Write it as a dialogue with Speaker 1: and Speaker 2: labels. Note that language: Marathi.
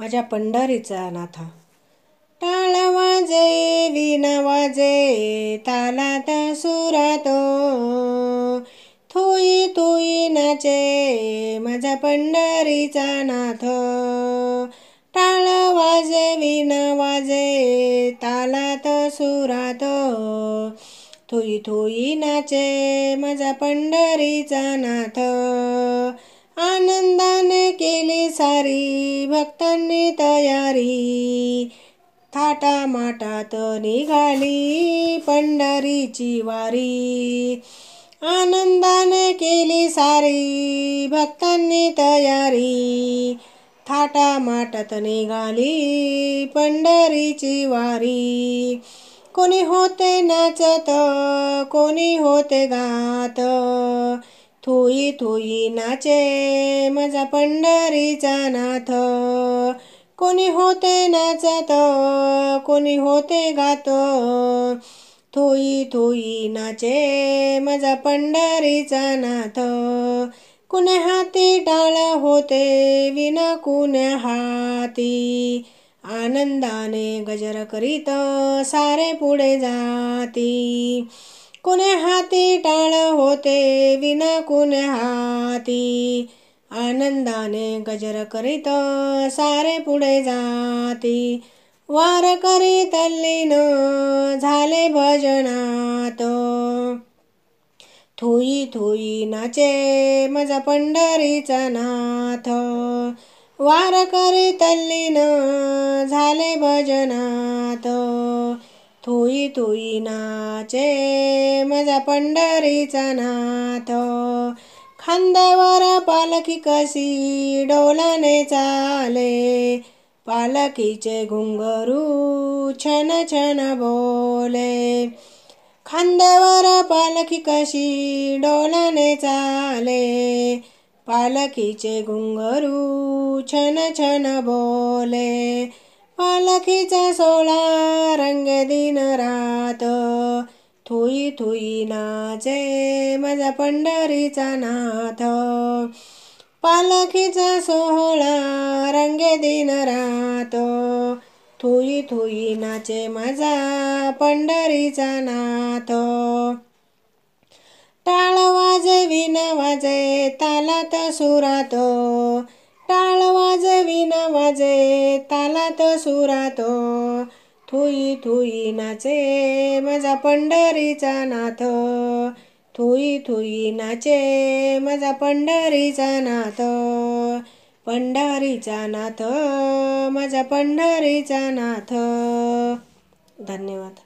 Speaker 1: माझ्या पंढरीचा नाथा टाळ वाजे वीणा वाजे तालात सुरातो थोई थोई नाचे माझा पंढरीचा नाथ टाळ वाजे विना वाजे तालात सुरात थोई थोई नाचे माझा पंढरीचा नाथ आनंदाने केली सारी भक्तांनी तयारी थाटा माटात निघाली पंढरीची वारी आनंदाने केली सारी भक्तांनी तयारी थाटा माटात निघाली पंढरीची वारी कोणी होते नाचत कोणी होते गात थोई थोई नाचे माझा पंढरीचा नाथ कोणी होते नाचत कोणी होते गात थोई थोई नाचे माझा पंढरीचा नाथ कुणे हाती डाळ होते विना कुण्या हाती आनंदाने गजर करीत सारे पुढे जाती कुणे हाती टाळ होते विना कुणे हाती आनंदाने गजर करीत सारे पुढे जाती वार करीत तल्लीन झाले भजनात थुई थुई नाचे मज पंढरीचा नाथ वार करीत तल्लीन झाले भजनात थोई तुई नाचे माझा पंढरीचा नाथ खांद्यावर पालखी कशी डोलाने चाले पालखीचे घुंगरू छन छन बोले खांद्यावर पालखी कशी डोलाने चाले पालखीचे घुंगरू छन छन बोले पालखीचा सोळा रंग दिन रात थुई थुई नाचे माझा पंढरीचा नाथ पालखीचा सोहळा रंग दिन रात थुई थुई नाचे माझा पंढरीचा नाथ टाळ वाजे विना वाजे तालात सुरात थुई वाजे तालात सुरातो थुई थुई नाचे माझा पंढरीचा नाथ थुई थुई नाचे माझा पंढरीचा नाथ पंढरीचा नाथ माझा पंढरीचा नाथ धन्यवाद